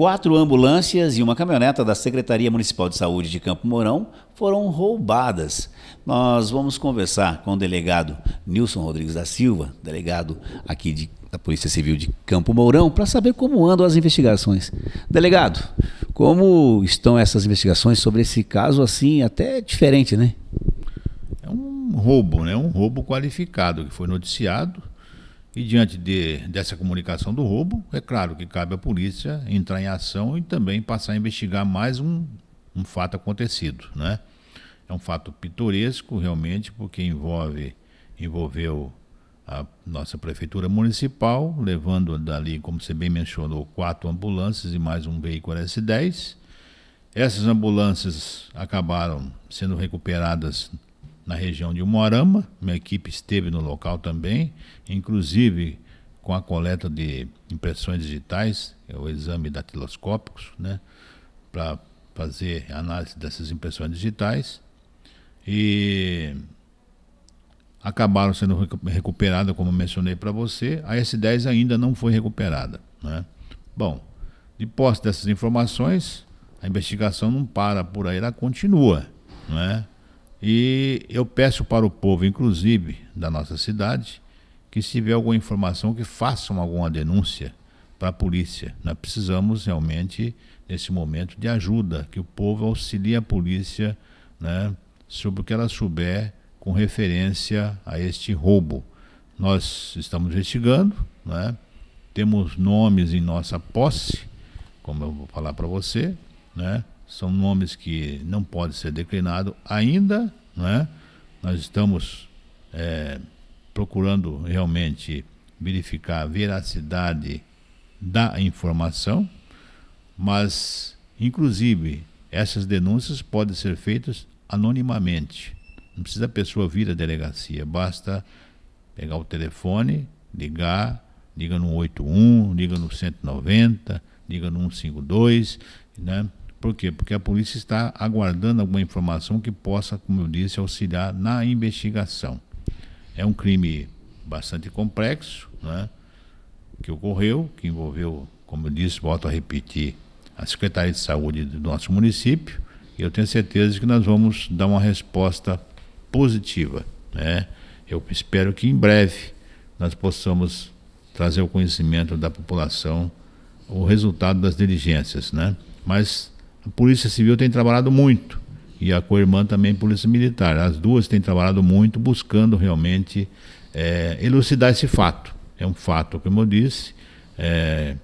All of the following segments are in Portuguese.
Quatro ambulâncias e uma caminhoneta da Secretaria Municipal de Saúde de Campo Mourão foram roubadas. Nós vamos conversar com o delegado Nilson Rodrigues da Silva, delegado aqui de, da Polícia Civil de Campo Mourão, para saber como andam as investigações. Delegado, como estão essas investigações sobre esse caso assim, até diferente, né? É um roubo, né? Um roubo qualificado que foi noticiado e diante de, dessa comunicação do roubo, é claro que cabe à polícia entrar em ação e também passar a investigar mais um, um fato acontecido. Né? É um fato pitoresco, realmente, porque envolve envolveu a nossa prefeitura municipal, levando dali, como você bem mencionou, quatro ambulâncias e mais um veículo S10. Essas ambulâncias acabaram sendo recuperadas na região de Umuarama, Minha equipe esteve no local também, inclusive com a coleta de impressões digitais, é o exame datiloscópico, né, para fazer análise dessas impressões digitais. E acabaram sendo recuperadas, como mencionei para você. A S10 ainda não foi recuperada. Né? Bom, de posse dessas informações, a investigação não para por aí, ela continua. Né? E eu peço para o povo, inclusive da nossa cidade, que se tiver alguma informação, que façam alguma denúncia para a polícia. Nós precisamos realmente, nesse momento, de ajuda, que o povo auxilie a polícia né, sobre o que ela souber com referência a este roubo. Nós estamos investigando, né, temos nomes em nossa posse, como eu vou falar para você, né, são nomes que não podem ser declinados ainda, né? Nós estamos é, procurando realmente verificar a veracidade da informação, mas inclusive essas denúncias podem ser feitas anonimamente. Não precisa a pessoa vir à delegacia, basta pegar o telefone, ligar, liga no 81, liga no 190, liga no 152, né? Por quê? Porque a polícia está aguardando alguma informação que possa, como eu disse, auxiliar na investigação. É um crime bastante complexo, né? que ocorreu, que envolveu, como eu disse, volto a repetir, a Secretaria de Saúde do nosso município. E eu tenho certeza que nós vamos dar uma resposta positiva. Né? Eu espero que em breve nós possamos trazer ao conhecimento da população o resultado das diligências, né? Mas a Polícia Civil tem trabalhado muito e a co-irmã também Polícia Militar. As duas têm trabalhado muito buscando realmente é, elucidar esse fato. É um fato, como eu disse, é,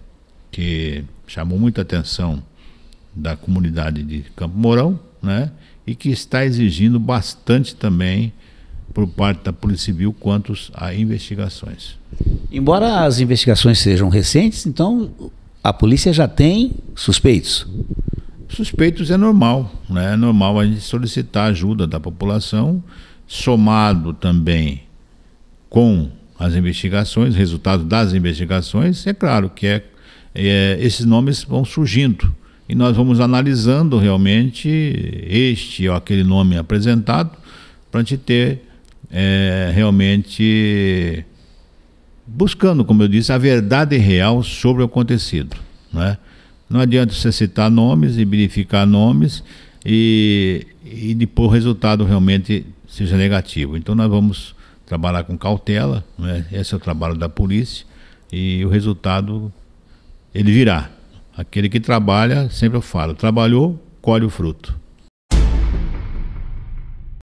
que chamou muita atenção da comunidade de Campo Mourão, né? E que está exigindo bastante também por parte da Polícia Civil quanto a investigações. Embora as investigações sejam recentes, então a polícia já tem suspeitos. Suspeitos é normal, né? é normal a gente solicitar ajuda da população, somado também com as investigações, resultado das investigações, é claro que é, é, esses nomes vão surgindo e nós vamos analisando realmente este ou aquele nome apresentado para a gente ter é, realmente buscando, como eu disse, a verdade real sobre o acontecido, né? Não adianta você citar nomes e verificar nomes e, e depois o resultado realmente seja negativo. Então nós vamos trabalhar com cautela, né? esse é o trabalho da polícia e o resultado ele virá. Aquele que trabalha, sempre eu falo, trabalhou, colhe o fruto.